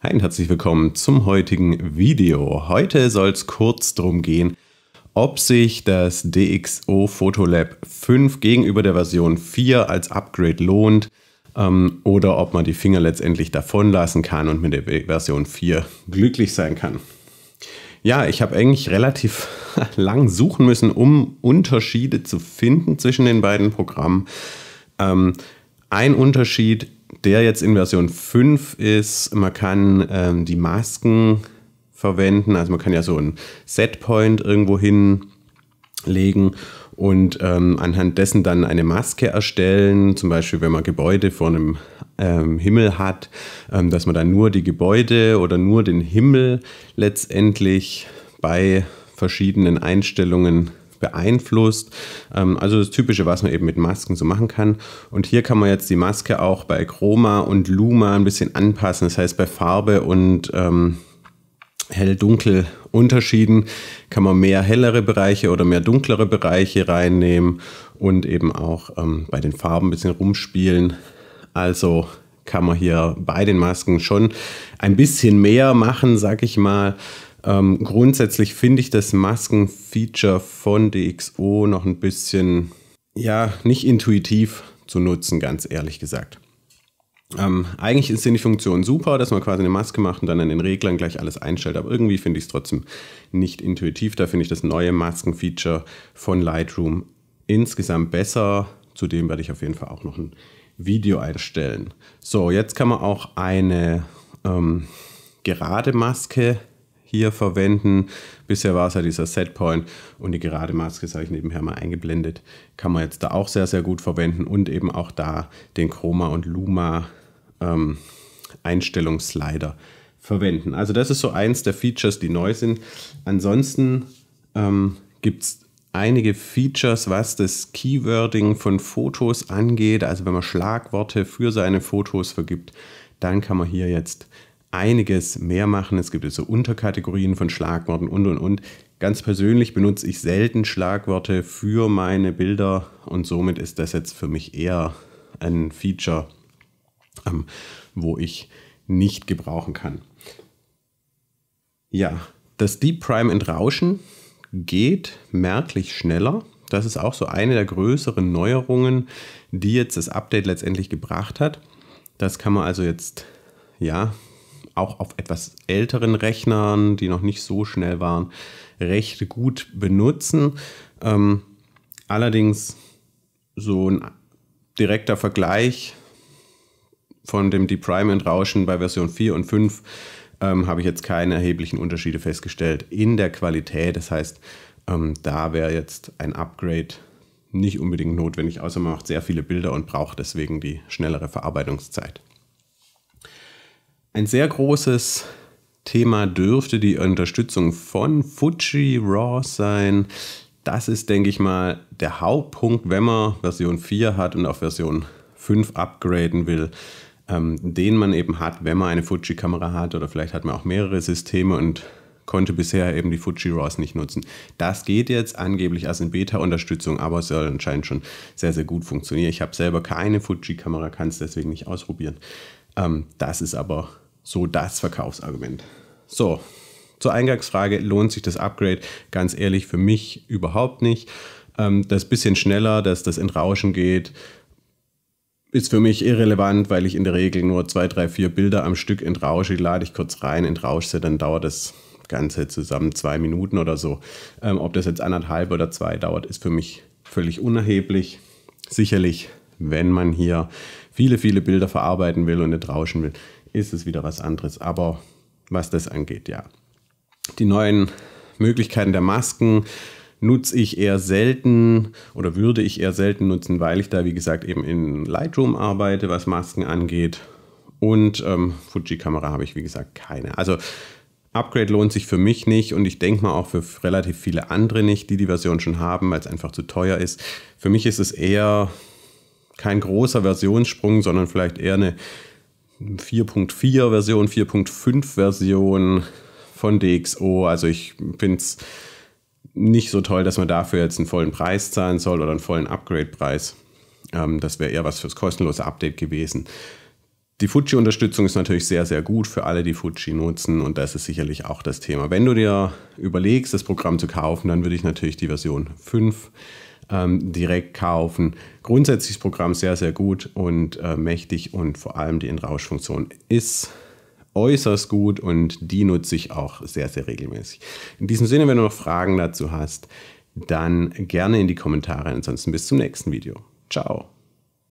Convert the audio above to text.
Hi herzlich willkommen zum heutigen Video. Heute soll es kurz darum gehen, ob sich das DxO Photolab 5 gegenüber der Version 4 als Upgrade lohnt ähm, oder ob man die Finger letztendlich davon lassen kann und mit der Version 4 glücklich sein kann. Ja, ich habe eigentlich relativ lang suchen müssen, um Unterschiede zu finden zwischen den beiden Programmen. Ähm, ein Unterschied der jetzt in Version 5 ist, man kann ähm, die Masken verwenden. Also man kann ja so einen Setpoint irgendwo hinlegen und ähm, anhand dessen dann eine Maske erstellen. Zum Beispiel, wenn man Gebäude vor einem ähm, Himmel hat, ähm, dass man dann nur die Gebäude oder nur den Himmel letztendlich bei verschiedenen Einstellungen beeinflusst. Ähm, also das Typische, was man eben mit Masken so machen kann. Und hier kann man jetzt die Maske auch bei Chroma und Luma ein bisschen anpassen. Das heißt, bei Farbe und ähm, hell-dunkel Unterschieden kann man mehr hellere Bereiche oder mehr dunklere Bereiche reinnehmen und eben auch ähm, bei den Farben ein bisschen rumspielen. Also kann man hier bei den Masken schon ein bisschen mehr machen, sag ich mal. Ähm, grundsätzlich finde ich das Maskenfeature von DxO noch ein bisschen, ja, nicht intuitiv zu nutzen, ganz ehrlich gesagt. Ähm, eigentlich sind die Funktionen super, dass man quasi eine Maske macht und dann in den Reglern gleich alles einstellt, aber irgendwie finde ich es trotzdem nicht intuitiv. Da finde ich das neue Maskenfeature von Lightroom insgesamt besser. Zudem werde ich auf jeden Fall auch noch ein Video einstellen. So, jetzt kann man auch eine ähm, gerade Maske hier verwenden. Bisher war es ja dieser Setpoint und die gerade Maske, das habe ich nebenher mal eingeblendet, kann man jetzt da auch sehr, sehr gut verwenden und eben auch da den Chroma und Luma ähm, Einstellungsslider verwenden. Also das ist so eins der Features, die neu sind. Ansonsten ähm, gibt es einige Features, was das Keywording von Fotos angeht. Also wenn man Schlagworte für seine Fotos vergibt, dann kann man hier jetzt einiges mehr machen. Es gibt so Unterkategorien von Schlagworten und und und. Ganz persönlich benutze ich selten Schlagworte für meine Bilder und somit ist das jetzt für mich eher ein Feature, ähm, wo ich nicht gebrauchen kann. Ja, das Deep Prime Entrauschen geht merklich schneller. Das ist auch so eine der größeren Neuerungen, die jetzt das Update letztendlich gebracht hat. Das kann man also jetzt ja auch auf etwas älteren Rechnern, die noch nicht so schnell waren, recht gut benutzen. Ähm, allerdings so ein direkter Vergleich von dem Deprime-Entrauschen bei Version 4 und 5 ähm, habe ich jetzt keine erheblichen Unterschiede festgestellt in der Qualität. Das heißt, ähm, da wäre jetzt ein Upgrade nicht unbedingt notwendig, außer man macht sehr viele Bilder und braucht deswegen die schnellere Verarbeitungszeit. Ein sehr großes Thema dürfte die Unterstützung von Fuji Raw sein. Das ist, denke ich mal, der Hauptpunkt, wenn man Version 4 hat und auf Version 5 upgraden will, ähm, den man eben hat, wenn man eine Fuji-Kamera hat oder vielleicht hat man auch mehrere Systeme und konnte bisher eben die Fuji RAWs nicht nutzen. Das geht jetzt angeblich als in Beta-Unterstützung, aber es soll anscheinend schon sehr, sehr gut funktionieren. Ich habe selber keine Fuji-Kamera, kann es deswegen nicht ausprobieren. Ähm, das ist aber so das Verkaufsargument. So, zur Eingangsfrage, lohnt sich das Upgrade? Ganz ehrlich, für mich überhaupt nicht. Ähm, das bisschen schneller, dass das in Rauschen geht, ist für mich irrelevant, weil ich in der Regel nur zwei, drei, vier Bilder am Stück entrausche, lade ich kurz rein, entrausche, dann dauert das Ganze zusammen zwei Minuten oder so. Ähm, ob das jetzt anderthalb oder zwei dauert, ist für mich völlig unerheblich. Sicherlich, wenn man hier viele, viele Bilder verarbeiten will und nicht rauschen will, ist es wieder was anderes. Aber was das angeht, ja. Die neuen Möglichkeiten der Masken nutze ich eher selten oder würde ich eher selten nutzen, weil ich da, wie gesagt, eben in Lightroom arbeite, was Masken angeht. Und ähm, Fuji-Kamera habe ich, wie gesagt, keine. Also Upgrade lohnt sich für mich nicht und ich denke mal auch für relativ viele andere nicht, die die Version schon haben, weil es einfach zu teuer ist. Für mich ist es eher kein großer Versionssprung, sondern vielleicht eher eine 4.4 Version, 4.5 Version von DxO. Also ich finde es nicht so toll, dass man dafür jetzt einen vollen Preis zahlen soll oder einen vollen Upgrade-Preis. Ähm, das wäre eher was fürs kostenlose Update gewesen. Die Fuji-Unterstützung ist natürlich sehr, sehr gut für alle, die Fuji nutzen und das ist sicherlich auch das Thema. Wenn du dir überlegst, das Programm zu kaufen, dann würde ich natürlich die Version 5 ähm, direkt kaufen. Grundsätzlich ist das Programm sehr, sehr gut und äh, mächtig und vor allem die Entrauschfunktion ist äußerst gut und die nutze ich auch sehr, sehr regelmäßig. In diesem Sinne, wenn du noch Fragen dazu hast, dann gerne in die Kommentare. Ansonsten bis zum nächsten Video. Ciao.